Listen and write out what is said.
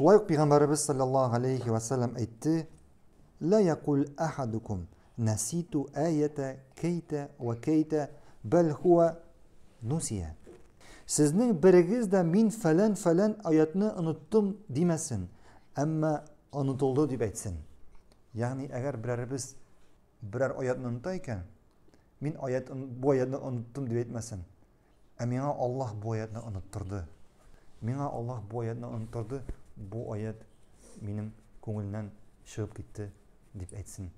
Шулай ук пайгамбарыбыз саллаллаһу алейхи ва саллам әйтте: "Ла якул ахадукум наситу аята кайта ва кайта, бал хуа нусия". Сезнең берегез дә мин фәлән фәлән аятны оныттым димәсен, әмма онытылды дип әйтсен. Ягъни әгәр берәрбез берәр аятны онытта икән, мин аят бу аятны оныттым дип әйтмәсен. Ә миңа Аллаһ бу аятны оныттырды. Миңа Аллаһ бу аятны оныттырды. bu ayet mening ko'nglimdan chiqib ketdi deb aytsin